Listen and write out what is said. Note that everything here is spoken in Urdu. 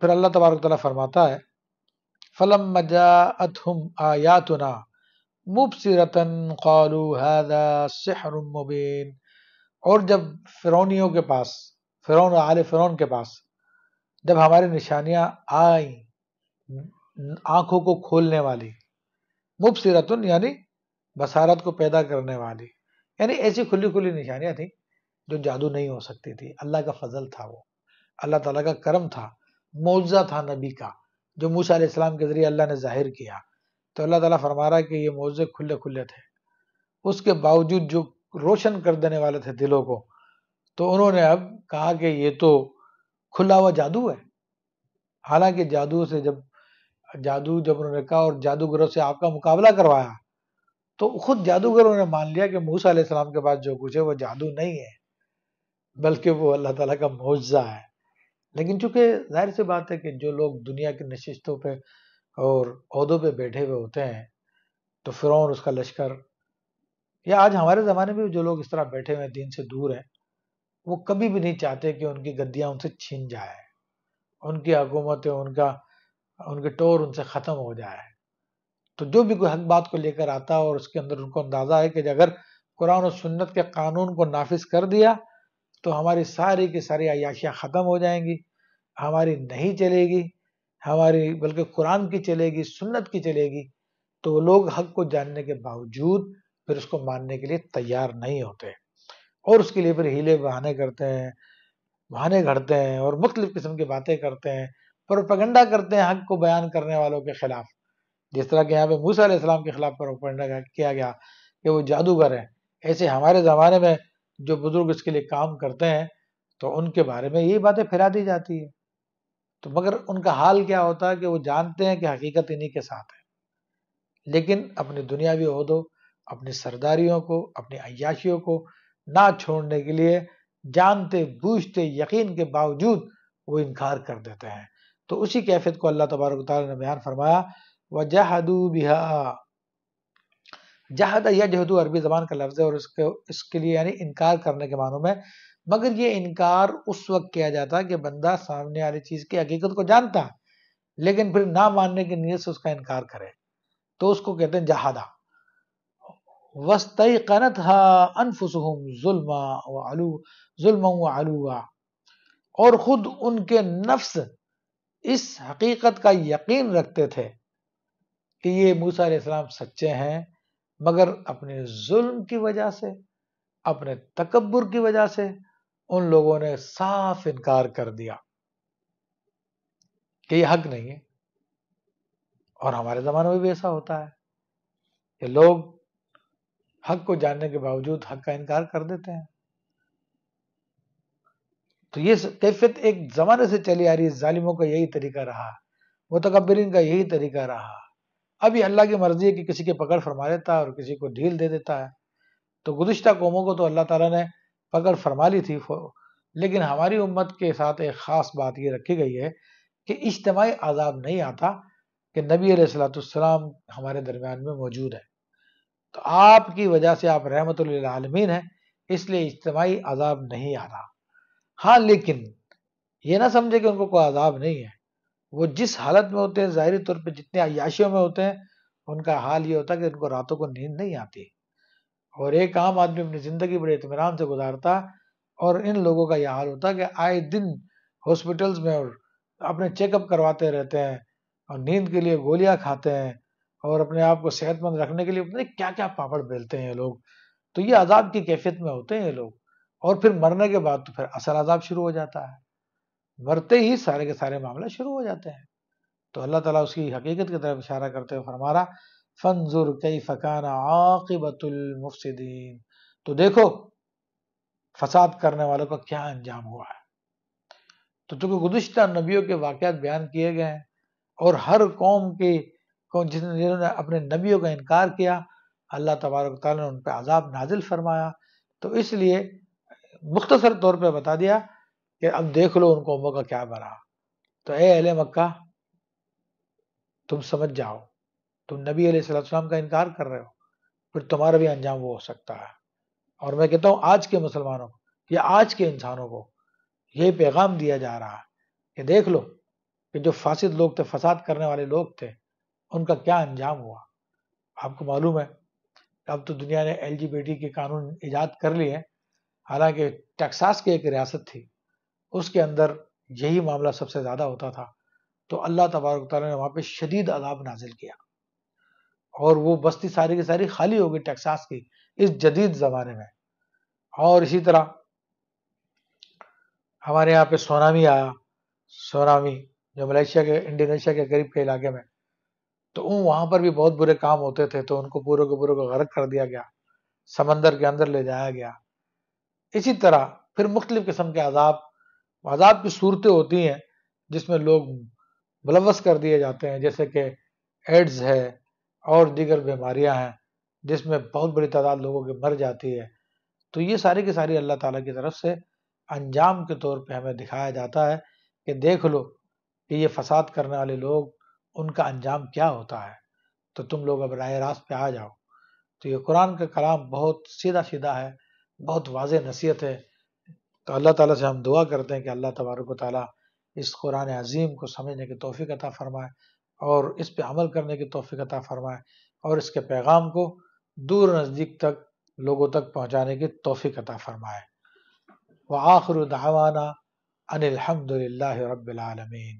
پھر اللہ تبارک تعالیٰ فرماتا ہے فلم مجا ات ہم آیاتنا مب سی رتن سحر مبین اور جب فرونیوں کے پاس فرون عال فرون کے پاس جب ہماری نشانیاں آئیں آنکھوں کو کھولنے والی مب سی یعنی بصارت کو پیدا کرنے والی یعنی ایسی کھلی کھلی نشانیاں تھیں جو جادو نہیں ہو سکتی تھی اللہ کا فضل تھا وہ اللہ تعالیٰ کا کرم تھا معجزہ تھا نبی کا جو موسیٰ علیہ السلام کے ذریعے اللہ نے ظاہر کیا تو اللہ تعالیٰ فرما رہا کہ یہ معجزے کھلے کھلے تھے اس کے باوجود جو روشن کر دینے والے تھے دلوں کو تو انہوں نے اب کہا کہ یہ تو کھلا ہوا جادو ہے حالانکہ جادو سے جب جادو جب انہوں نے کہا اور جادوگروں سے آپ کا مقابلہ کروایا تو خود جادوگروں نے مان لیا کہ موسیٰ علیہ السلام کے پاس جو کچھ ہے وہ جادو نہیں ہے بلکہ وہ اللہ تعالیٰ کا معجزہ ہے لیکن چونکہ ظاہر سی بات ہے کہ جو لوگ دنیا کی نشستوں پہ اور عہدوں پہ بیٹھے ہوئے ہوتے ہیں تو فرون اس کا لشکر یا آج ہمارے زمانے میں جو لوگ اس طرح بیٹھے ہوئے ہیں دین سے دور ہیں وہ کبھی بھی نہیں چاہتے کہ ان کی گدیاں ان سے چھین جائے ان کی حکومتیں ان کا ان کے ٹور ان سے ختم ہو جائے تو جو بھی کوئی حق بات کو لے کر آتا اور اس کے اندر ان کو اندازہ ہے کہ اگر قرآن و سنت کے قانون کو نافذ کر دیا تو ہماری ساری کی ساری عیاشیاں ختم ہو جائیں گی ہماری نہیں چلے گی ہماری بلکہ قرآن کی چلے گی سنت کی چلے گی تو وہ لوگ حق کو جاننے کے باوجود پھر اس کو ماننے کے لیے تیار نہیں ہوتے اور اس کے لیے پھر ہیلے بہانے کرتے ہیں بہانے گھڑتے ہیں اور مختلف قسم کی باتیں کرتے ہیں پروپگنڈا کرتے ہیں حق کو بیان کرنے والوں کے خلاف جس طرح کہ یہاں پہ موسیٰ علیہ السلام کے خلاف پروپگنڈا کیا گیا کہ وہ جادوگر ہیں ایسے ہمارے زمانے میں جو بزرگ اس کے لیے کام کرتے ہیں تو ان کے بارے میں یہی باتیں پھیلا دی جاتی ہیں تو مگر ان کا حال کیا ہوتا ہے کہ وہ جانتے ہیں کہ حقیقت انہی کے ساتھ ہے لیکن اپنی دنیاوی عہدوں اپنی سرداریوں کو اپنی عیاشیوں کو نہ چھوڑنے کے لیے جانتے بوجھتے یقین کے باوجود وہ انکار کر دیتے ہیں تو اسی کیفیت کو اللہ تبارک تعالیٰ نے بیان فرمایا وجہدو بہا جہد یا جہدو عربی زبان کا لفظ ہے اور اس کے اس کے لیے یعنی انکار کرنے کے معنوں میں مگر یہ انکار اس وقت کیا جاتا کہ بندہ سامنے والی چیز کی حقیقت کو جانتا لیکن پھر نہ ماننے کی نیت سے اس کا انکار کرے تو اس کو کہتے ہیں جہادہ وسطی انفسم ظلم اور خود ان کے نفس اس حقیقت کا یقین رکھتے تھے کہ یہ موسا علیہ السلام سچے ہیں مگر اپنے ظلم کی وجہ سے اپنے تکبر کی وجہ سے ان لوگوں نے صاف انکار کر دیا کہ یہ حق نہیں ہے اور ہمارے زمانے میں بھی ایسا ہوتا ہے کہ لوگ حق کو جاننے کے باوجود حق کا انکار کر دیتے ہیں تو یہ کیفیت ایک زمانے سے چلی آ رہی ہے ظالموں کا یہی طریقہ رہا وہ تکبرین کا یہی طریقہ رہا ابھی اللہ کی مرضی ہے کہ کسی کے پکڑ فرما دیتا ہے اور کسی کو ڈھیل دے دیتا ہے تو گزشتہ قوموں کو تو اللہ تعالیٰ نے پکڑ فرما لی تھی لیکن ہماری امت کے ساتھ ایک خاص بات یہ رکھی گئی ہے کہ اجتماعی عذاب نہیں آتا کہ نبی علیہ السلام ہمارے درمیان میں موجود ہے تو آپ کی وجہ سے آپ رحمت اللہ عالمین ہیں اس لیے اجتماعی عذاب نہیں آتا ہاں لیکن یہ نہ سمجھے کہ ان کو کوئی عذاب نہیں ہے وہ جس حالت میں ہوتے ہیں ظاہری طور پہ جتنے عیاشیوں میں ہوتے ہیں ان کا حال یہ ہوتا ہے کہ ان کو راتوں کو نیند نہیں آتی اور ایک عام آدمی اپنی زندگی بڑے اطمینان سے گزارتا اور ان لوگوں کا یہ حال ہوتا کہ آئے دن ہاسپٹلس میں اور اپنے چیک اپ کرواتے رہتے ہیں اور نیند کے لیے گولیاں کھاتے ہیں اور اپنے آپ کو صحت مند رکھنے کے لیے اپنے کیا کیا پاپڑ بیلتے ہیں یہ لوگ تو یہ عذاب کی کیفیت میں ہوتے ہیں یہ لوگ اور پھر مرنے کے بعد تو پھر اصل عذاب شروع ہو جاتا ہے مرتے ہی سارے کے سارے معاملے شروع ہو جاتے ہیں تو اللہ تعالیٰ اس کی حقیقت کی طرف اشارہ کرتے ہوئے فرما رہا فنظر کئی ضرور عاقبۃ المفسدین تو دیکھو فساد کرنے والوں کا کیا انجام ہوا ہے تو چونکہ گزشتہ نبیوں کے واقعات بیان کیے گئے ہیں اور ہر قوم کے نے اپنے نبیوں کا انکار کیا اللہ تبارک تعالیٰ نے ان پہ عذاب نازل فرمایا تو اس لیے مختصر طور پہ بتا دیا کہ اب دیکھ لو ان قوموں کا کیا بنا تو اے اہل مکہ تم سمجھ جاؤ تم نبی علیہ صلی اللہ وسلم کا انکار کر رہے ہو پھر تمہارا بھی انجام وہ ہو سکتا ہے اور میں کہتا ہوں آج کے مسلمانوں کو یا آج کے انسانوں کو یہ پیغام دیا جا رہا ہے کہ دیکھ لو کہ جو فاسد لوگ تھے فساد کرنے والے لوگ تھے ان کا کیا انجام ہوا آپ کو معلوم ہے اب تو دنیا نے ایل جی بی کے قانون ایجاد کر لیے حالانکہ ٹیکساس کی ایک ریاست تھی اس کے اندر یہی معاملہ سب سے زیادہ ہوتا تھا تو اللہ تبارک تعالیٰ نے وہاں پہ شدید عذاب نازل کیا اور وہ بستی ساری کی ساری خالی ہوگی ٹیکساس کی اس جدید زمانے میں اور اسی طرح ہمارے یہاں پہ سونامی آیا سونامی جو ملیشیا کے انڈونیشیا کے قریب کے علاقے میں تو وہاں پر بھی بہت برے کام ہوتے تھے تو ان کو پورے کے پورے کو غرق کر دیا گیا سمندر کے اندر لے جایا گیا اسی طرح پھر مختلف قسم کے عذاب عذاب کی صورتیں ہوتی ہیں جس میں لوگ ملوث کر دیے جاتے ہیں جیسے کہ ایڈز ہے اور دیگر بیماریاں ہیں جس میں بہت بڑی تعداد لوگوں کی مر جاتی ہے تو یہ ساری کی ساری اللہ تعالیٰ کی طرف سے انجام کے طور پہ ہمیں دکھایا جاتا ہے کہ دیکھ لو کہ یہ فساد کرنے والے لوگ ان کا انجام کیا ہوتا ہے تو تم لوگ اب رائے راست پہ آ جاؤ تو یہ قرآن کا کلام بہت سیدھا سیدھا ہے بہت واضح نصیحت ہے تو اللہ تعالیٰ سے ہم دعا کرتے ہیں کہ اللہ تبارک و تعالیٰ اس قرآن عظیم کو سمجھنے کے توفیق عطا فرمائے اور اس پہ عمل کرنے کی توفیق عطا فرمائے اور اس کے پیغام کو دور نزدیک تک لوگوں تک پہنچانے کی توفیق عطا فرمائے وآخر دعوانا ان الحمد للہ رب العالمین